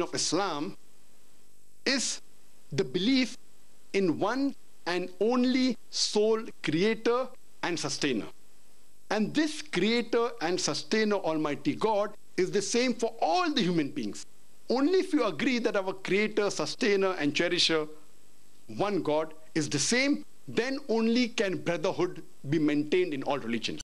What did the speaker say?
Of Islam is the belief in one and only sole creator and sustainer. And this creator and sustainer, Almighty God, is the same for all the human beings. Only if you agree that our creator, sustainer, and cherisher, one God, is the same, then only can brotherhood be maintained in all religions.